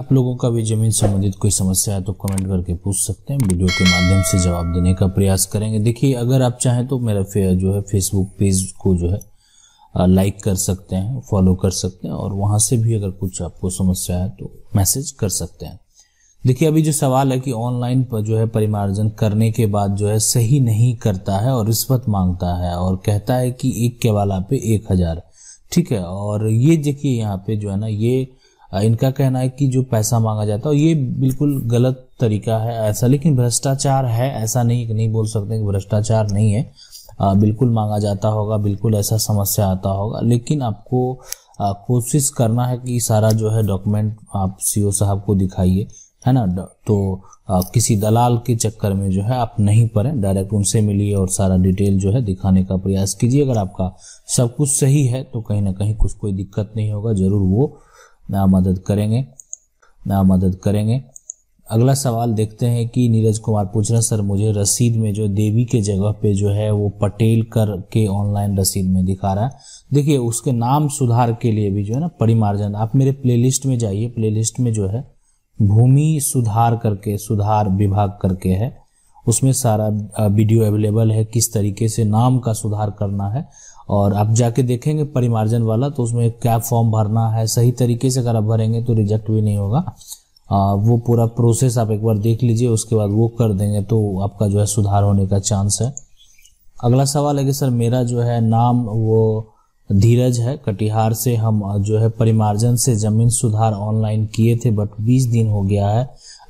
आप लोगों का भी जमीन संबंधित कोई समस्या है तो कमेंट करके पूछ सकते हैं वीडियो के माध्यम से जवाब देने का प्रयास करेंगे देखिए अगर आप चाहें तो मेरा जो है फेसबुक पेज को जो है लाइक कर सकते हैं फॉलो कर सकते हैं और वहां से भी अगर कुछ आपको समस्या है तो मैसेज कर सकते हैं देखिए अभी जो सवाल है कि ऑनलाइन पर जो है परिमार्जन करने के बाद जो है सही नहीं करता है और रिश्वत मांगता है और कहता है कि एक के वाला पे एक हज़ार ठीक है और ये देखिए यहाँ पे जो है ना ये इनका कहना है कि जो पैसा मांगा जाता है ये बिल्कुल गलत तरीका है ऐसा लेकिन भ्रष्टाचार है ऐसा नहीं नहीं बोल सकते कि भ्रष्टाचार नहीं है बिल्कुल मांगा जाता होगा बिल्कुल ऐसा समस्या आता होगा लेकिन आपको कोशिश करना है कि सारा जो है डॉक्यूमेंट आप सी साहब को दिखाइए है ना तो आ, किसी दलाल के चक्कर में जो है आप नहीं पड़े डायरेक्ट उनसे मिलिए और सारा डिटेल जो है दिखाने का प्रयास कीजिए अगर आपका सब कुछ सही है तो कहीं ना कहीं कुछ कोई दिक्कत नहीं होगा ज़रूर वो ना मदद करेंगे ना मदद करेंगे अगला सवाल देखते हैं कि नीरज कुमार पूछ रहे सर मुझे रसीद में जो देवी के जगह पे जो है वो पटेल कर के ऑनलाइन रसीद में दिखा रहा है देखिए उसके नाम सुधार के लिए भी जो है ना परिमार्जन आप मेरे प्लेलिस्ट में जाइए प्लेलिस्ट में जो है भूमि सुधार करके सुधार विभाग करके है उसमें सारा वीडियो अवेलेबल है किस तरीके से नाम का सुधार करना है और आप जाके देखेंगे परिमार्जन वाला तो उसमें क्या फॉर्म भरना है सही तरीके से अगर आप भरेंगे तो रिजेक्ट भी नहीं होगा आ, वो पूरा प्रोसेस आप एक बार देख लीजिए उसके बाद वो कर देंगे तो आपका जो है सुधार होने का चांस है अगला सवाल है कि सर मेरा जो है नाम वो धीरज है कटिहार से हम जो है परिमार्जन से ज़मीन सुधार ऑनलाइन किए थे बट 20 दिन हो गया है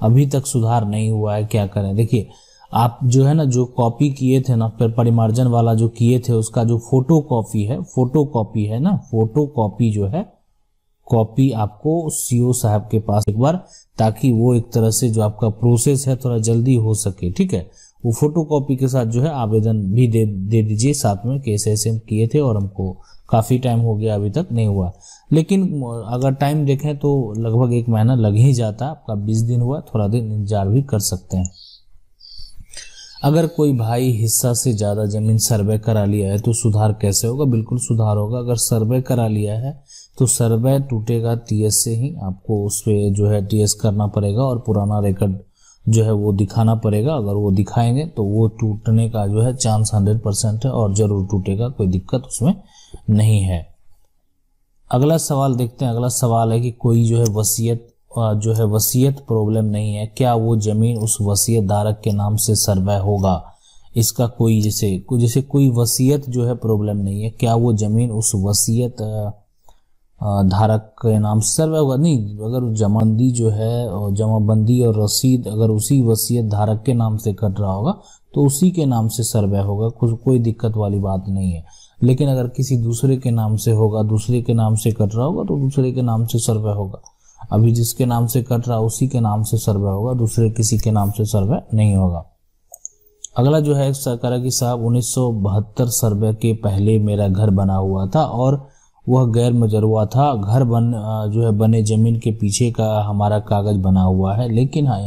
अभी तक सुधार नहीं हुआ है क्या करें देखिए आप जो है ना जो कॉपी किए थे ना फिर परिमार्जन वाला जो किए थे उसका जो फोटो कॉपी है फोटो कॉपी है ना फोटो कॉपी जो है कॉपी आपको सीओ साहब के पास एक बार ताकि वो एक तरह से जो आपका प्रोसेस है थोड़ा जल्दी हो सके ठीक है वो फोटो कॉपी के साथ जो है आवेदन भी दे दे दीजिए साथ में कैसे ऐसे हम किए थे और हमको काफ़ी टाइम हो गया अभी तक नहीं हुआ लेकिन अगर टाइम देखें तो लगभग एक महीना लग ही जाता आपका बीस दिन हुआ थोड़ा दिन इंतजार भी कर सकते हैं अगर कोई भाई हिस्सा से ज़्यादा ज़मीन सर्वे करा लिया है तो सुधार कैसे होगा बिल्कुल सुधार होगा अगर सर्वे करा लिया है तो सर्वे टूटेगा टीएस से ही आपको उस पर जो है टीएस करना पड़ेगा और पुराना रिकॉर्ड जो है वो दिखाना पड़ेगा अगर वो दिखाएंगे तो वो टूटने का जो है चांस हंड्रेड परसेंट है और ज़रूर टूटेगा कोई दिक्कत उसमें नहीं है अगला सवाल देखते हैं अगला सवाल है कि कोई जो है वसीयत जो है वसीयत प्रॉब्लम नहीं है क्या वो ज़मीन उस वसीयत धारक के नाम से सर्वे होगा इसका कोई जैसे जैसे कोई वसीयत जो है प्रॉब्लम नहीं है क्या वो ज़मीन उस वसीयत धारक के नाम से सर्वे होगा नहीं अगर जमाबंदी जो है जमाबंदी और रसीद अगर उसी वसीयत धारक के नाम से कट रहा होगा तो उसी के नाम से सर्वे होगा कुछ कोई दिक्कत वाली बात नहीं है लेकिन अगर किसी दूसरे के नाम से होगा दूसरे के नाम से कट रहा होगा तो दूसरे के नाम से सर्वे होगा अभी जिसके नाम से कट रहा उसी के नाम से सर्वे होगा दूसरे किसी के नाम से सर्वे नहीं होगा अगला जो है सरकारा की साहब उन्नीस सर्वे के पहले मेरा घर बना हुआ था और वह गैर मजरुआ था घर बन जो है बने जमीन के पीछे का हमारा कागज बना हुआ है लेकिन हाँ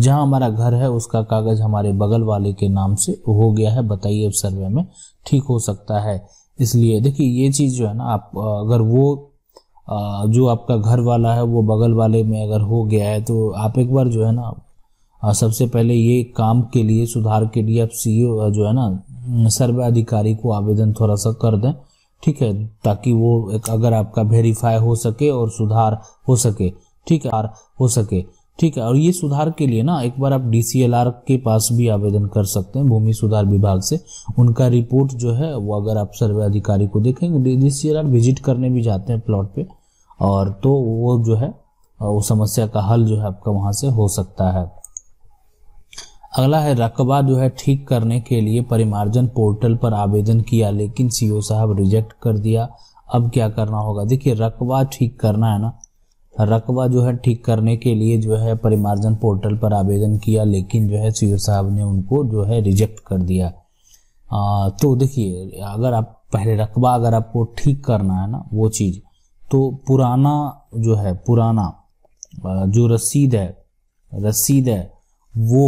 जहाँ हमारा घर है उसका कागज हमारे बगल वाले के नाम से हो गया है बताइए अब सर्वे में ठीक हो सकता है इसलिए देखिए ये चीज़ जो है ना आप अगर वो जो आपका घर वाला है वो बगल वाले में अगर हो गया है तो आप एक बार जो है ना सबसे पहले ये काम के लिए सुधार के लिए आप सी e जो है ना सर्वे अधिकारी को आवेदन थोड़ा सा कर दें ठीक है ताकि वो एक अगर आपका वेरीफाई हो सके और सुधार हो सके ठीक है हो सके ठीक है और ये सुधार के लिए ना एक बार आप डी के पास भी आवेदन कर सकते हैं भूमि सुधार विभाग से उनका रिपोर्ट जो है वो अगर आप सर्वे अधिकारी को देखेंगे डी विजिट करने भी जाते हैं प्लॉट पे और तो वो जो है वो समस्या का हल जो है आपका वहाँ से हो सकता है अगला है रकबा जो है ठीक करने के लिए परिमार्जन पोर्टल पर आवेदन किया लेकिन सीओ साहब रिजेक्ट कर दिया अब क्या करना होगा देखिए रकबा ठीक करना है ना रकबा जो है ठीक करने के लिए जो है परिमार्जन पोर्टल पर आवेदन किया लेकिन जो है सीओ साहब ने उनको जो है रिजेक्ट कर दिया आ, तो देखिए अगर आप पहले रकबा अगर आपको ठीक करना है ना वो चीज़ तो पुराना जो है पुराना जो रसीद है रसीद है वो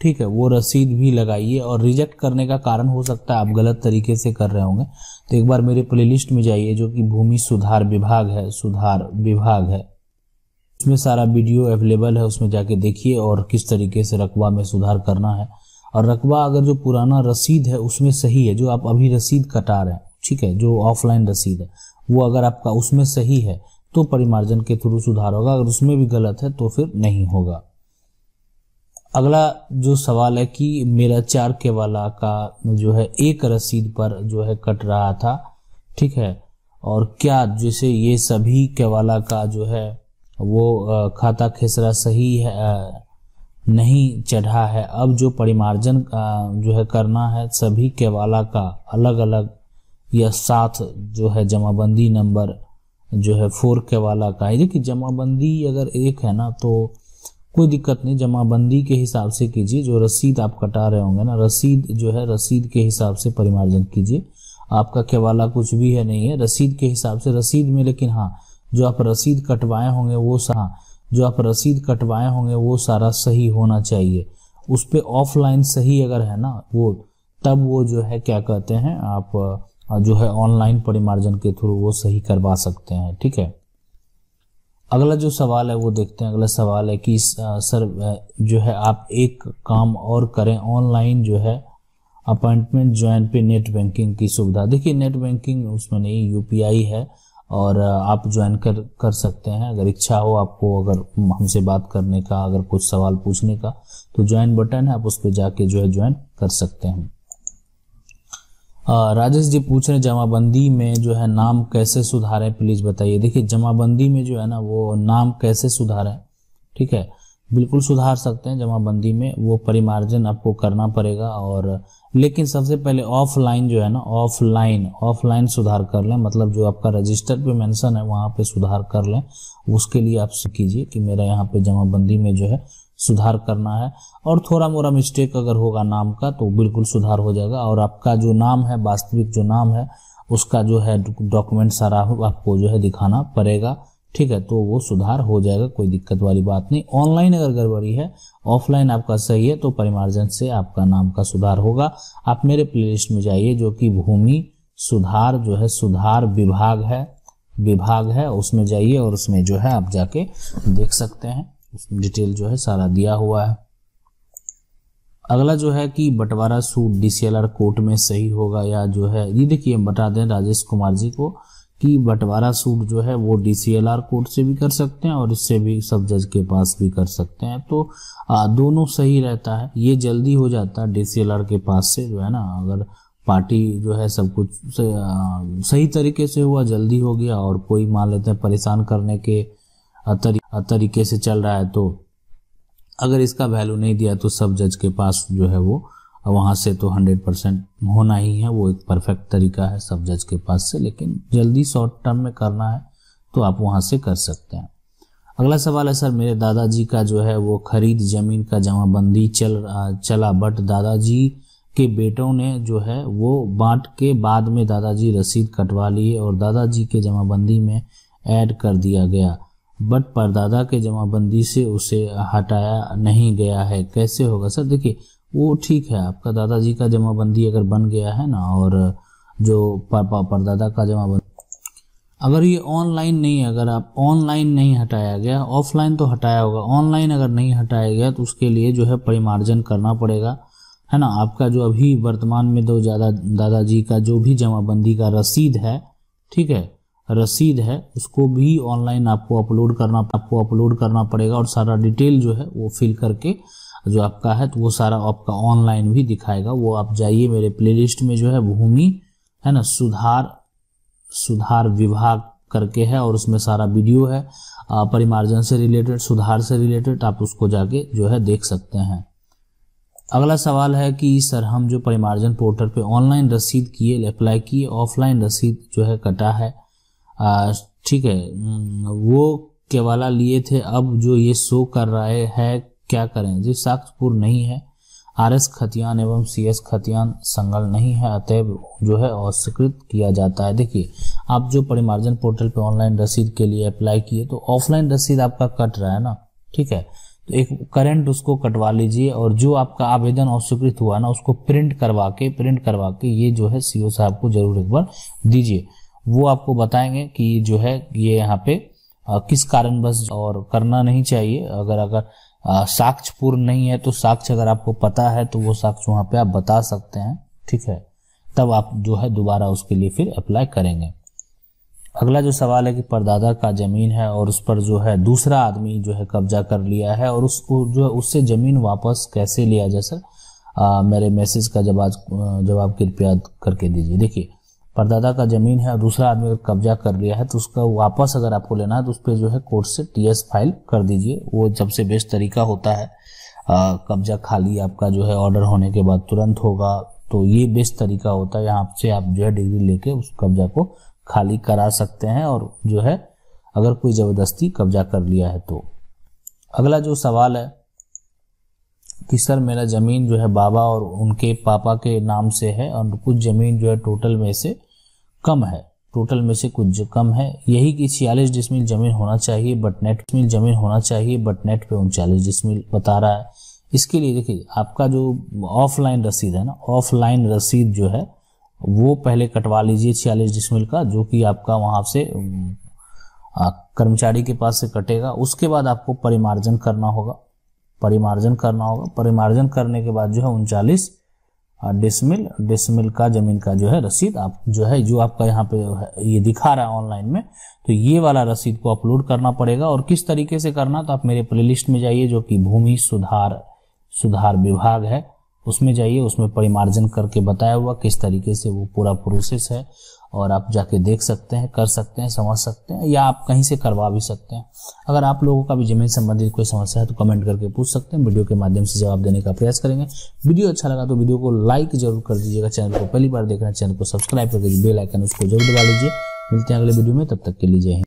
ठीक है वो रसीद भी लगाइए और रिजेक्ट करने का कारण हो सकता है आप गलत तरीके से कर रहे होंगे तो एक बार मेरे प्लेलिस्ट में जाइए जो कि भूमि सुधार विभाग है सुधार विभाग है उसमें सारा वीडियो अवेलेबल है उसमें जाके देखिए और किस तरीके से रकबा में सुधार करना है और रकबा अगर जो पुराना रसीद है उसमें सही है जो आप अभी रसीद कटा रहे हैं ठीक है जो ऑफलाइन रसीद है वो अगर आपका उसमें सही है तो परिमार्जन के थ्रू सुधार होगा अगर उसमें भी गलत है तो फिर नहीं होगा अगला जो सवाल है कि मेरा चार के वाला का जो है एक रसीद पर जो है कट रहा था ठीक है और क्या जैसे ये सभी वाला का जो है वो खाता खेसरा सही है नहीं चढ़ा है अब जो परिमार्जन जो है करना है सभी केवाला का अलग अलग या साथ जो है जमाबंदी नंबर जो है फोर के वाला का है देखिए जमाबंदी अगर एक है ना तो कोई दिक्कत नहीं जमाबंदी के हिसाब से कीजिए जो रसीद आप कटा रहे होंगे ना रसीद जो है रसीद के हिसाब से परिमार्जन कीजिए आपका केवाला कुछ भी है नहीं है रसीद के हिसाब से रसीद में लेकिन हाँ जो आप रसीद कटवाए होंगे वो सारा हाँ, जो आप रसीद कटवाए होंगे वो सारा सही होना चाहिए उस पर ऑफलाइन सही अगर है ना वो तब वो जो है क्या कहते हैं आप हाँ, जो है ऑनलाइन परिमार्जन के थ्रू वो सही करवा सकते हैं ठीक है अगला जो सवाल है वो देखते हैं अगला सवाल है कि सर जो है आप एक काम और करें ऑनलाइन जो है अपॉइंटमेंट ज्वाइन पे नेट बैंकिंग की सुविधा देखिए नेट बैंकिंग उसमें नहीं यूपीआई है और आप ज्वाइन कर कर सकते हैं अगर इच्छा हो आपको अगर हमसे बात करने का अगर कुछ सवाल पूछने का तो ज्वाइन बटन है आप उस पर जाके जो है ज्वाइन कर सकते हैं राजेश जी पूछ रहे जमाबंदी में जो है नाम कैसे सुधारे प्लीज़ बताइए देखिए जमाबंदी में जो है ना वो नाम कैसे सुधारे ठीक है बिल्कुल सुधार सकते हैं जमाबंदी में वो परिमार्जन आपको करना पड़ेगा और लेकिन सबसे पहले ऑफलाइन जो है ना ऑफलाइन ऑफलाइन सुधार कर लें मतलब जो आपका रजिस्टर पे मेंशन है वहाँ पे सुधार कर लें उसके लिए आप कीजिए कि मेरा यहाँ पे जमाबंदी में जो है सुधार करना है और थोड़ा मोरा मिस्टेक अगर होगा नाम का तो बिल्कुल सुधार हो जाएगा और आपका जो नाम है वास्तविक जो नाम है उसका जो है डॉक्यूमेंट सारा आपको जो है दिखाना पड़ेगा ठीक है तो वो सुधार हो जाएगा कोई दिक्कत वाली बात नहीं ऑनलाइन अगर गड़बड़ी है ऑफलाइन आपका सही है तो परिमार्जन से आपका नाम का सुधार होगा आप मेरे प्लेलिस्ट में जाइए जो कि भूमि सुधार जो है सुधार विभाग है विभाग है उसमें जाइए और उसमें जो है आप जाके देख सकते हैं उसमें डिटेल जो है सारा दिया हुआ है अगला जो है कि बंटवारा सूट डीसीएलआर कोर्ट में सही होगा या जो है ये देखिए हम बता दें राजेश कुमार जी को कि बंटवारा सूट जो है वो डीसीएलआर कोर्ट से भी कर सकते हैं और इससे भी सब जज के पास भी कर सकते हैं तो आ, दोनों सही रहता है ये जल्दी हो जाता है डीसीएलआर के पास से जो है ना अगर पार्टी जो है सब कुछ से, आ, सही तरीके से हुआ जल्दी हो गया और कोई मान लेते हैं परेशान करने के तरीके से चल रहा है तो अगर इसका वैल्यू नहीं दिया तो सब जज के पास जो है वो वहाँ से तो हंड्रेड परसेंट होना ही है वो एक परफेक्ट तरीका है सब जज के पास से लेकिन जल्दी शॉर्ट टर्म में करना है तो आप वहाँ से कर सकते हैं अगला सवाल है सर मेरे दादाजी का जो है वो खरीद जमीन का जमाबंदी चल चला बट दादाजी के बेटों ने जो है वो बांट के बाद में दादाजी रसीद कटवा लिए और दादाजी के जमाबंदी में ऐड कर दिया गया बट परदादा के जमाबंदी से उसे हटाया नहीं गया है कैसे होगा सर देखिए वो ठीक है आपका दादाजी का जमाबंदी अगर बन गया है ना और जो पापा परदादा का जमाबंदी अगर ये ऑनलाइन नहीं अगर आप ऑनलाइन नहीं हटाया गया ऑफलाइन तो हटाया होगा ऑनलाइन अगर नहीं हटाया गया तो उसके लिए जो है परिमार्जन करना पड़ेगा है ना आपका जो अभी वर्तमान में दो ज़्यादा दादाजी का जो भी जमाबंदी का रसीद है ठीक है रसीद है उसको भी ऑनलाइन आपको अपलोड करना आपको अपलोड करना पड़ेगा और सारा डिटेल जो है वो फिल करके जो आपका है तो वो सारा आपका ऑनलाइन भी दिखाएगा वो आप जाइए मेरे प्लेलिस्ट में जो है भूमि है ना सुधार सुधार विभाग करके है और उसमें सारा वीडियो है परिमार्जन से रिलेटेड सुधार से रिलेटेड आप उसको जाके जो है देख सकते हैं अगला सवाल है कि सर हम जो परिमार्जन पोर्टल पे ऑनलाइन रसीद किए अप्लाई किए ऑफलाइन रसीद जो है कटा है ठीक है हम्म, वो केवाला लिए थे अब जो ये शो कर रहा है, है क्या करें जी साक्सपुर नहीं है आर एस खतियान एवं सी एस खतियान संगल नहीं है अतएव जो है अस्वीकृत किया जाता है देखिए आप जो परिमार्जन पोर्टल पे ऑनलाइन रसीद के लिए अप्लाई किए तो ऑफलाइन रसीद आपका कट रहा है ना ठीक है तो एक करंट उसको कटवा लीजिए और जो आपका आवेदन अस्वीकृत हुआ ना उसको प्रिंट करवा के प्रिंट करवा के ये जो है सीओ साहब को जरूर एक बार दीजिए वो आपको बताएंगे कि जो है ये यहाँ पे आ, किस बस और करना नहीं चाहिए अगर अगर साक्ष्य पूर्ण नहीं है तो साक्ष्य अगर आपको पता है तो वो साक्ष्य वहां पे आप बता सकते हैं ठीक है तब आप जो है दोबारा उसके लिए फिर अप्लाई करेंगे अगला जो सवाल है कि परदादा का जमीन है और उस पर जो है दूसरा आदमी जो है कब्जा कर लिया है और उसको जो है उससे जमीन वापस कैसे लिया जाए सर मेरे मैसेज का जवाब जवाब कृपया करके दीजिए देखिए परदादा का जमीन है और दूसरा आदमी अगर कब्जा कर लिया है तो उसका वापस अगर आपको लेना है तो उस पर जो है कोर्ट से एस फाइल कर दीजिए वो सबसे बेस्ट तरीका होता है कब्जा खाली आपका जो है ऑर्डर होने के बाद तुरंत होगा तो ये बेस्ट तरीका होता है यहाँ से आप जो है डिग्री लेके उस कब्जा को खाली करा सकते हैं और जो है अगर कोई ज़बरदस्ती कब्जा कर लिया है तो अगला जो सवाल है कि सर मेरा ज़मीन जो है बाबा और उनके पापा के नाम से है और कुछ ज़मीन जो है टोटल में से कम है टोटल में से कुछ जो कम है यही कि छियालीस डिसमिल ज़मीन होना चाहिए बट नेट मिल ज़मीन होना चाहिए बट नेट पे उनचालीस डिसमिल बता रहा है इसके लिए देखिए आपका जो ऑफलाइन रसीद है ना ऑफलाइन रसीद जो है वो पहले कटवा लीजिए छियालीस डिसमिल का जो कि आपका वहाँ से कर्मचारी के पास से कटेगा उसके बाद आपको परिमार्जन करना होगा परिमार्जन करना होगा परिमार्जन करने के बाद जो है उनचालीस डिसमिल डिसमिल का जमीन का जो है रसीद आप जो है जो आपका यहाँ पे ये दिखा रहा है ऑनलाइन में तो ये वाला रसीद को अपलोड करना पड़ेगा और किस तरीके से करना तो आप मेरे प्लेलिस्ट में जाइए जो कि भूमि सुधार सुधार विभाग है उसमें जाइए उसमें परिमार्जन करके बताया हुआ किस तरीके से वो पूरा प्रोसेस है और आप जाके देख सकते हैं कर सकते हैं समझ सकते हैं या आप कहीं से करवा भी सकते हैं अगर आप लोगों का भी जमीन संबंधित कोई समस्या है तो कमेंट करके पूछ सकते हैं वीडियो के माध्यम से जवाब देने का प्रयास करेंगे वीडियो अच्छा लगा तो वीडियो को लाइक जरूर कर दीजिएगा चैनल को पहली बार देख रहे हैं चैनल को सब्सक्राइब कर दीजिए बेलाइकन उसको जरूर दबा लीजिए मिलते हैं अगले वीडियो में तब तक के लिए जय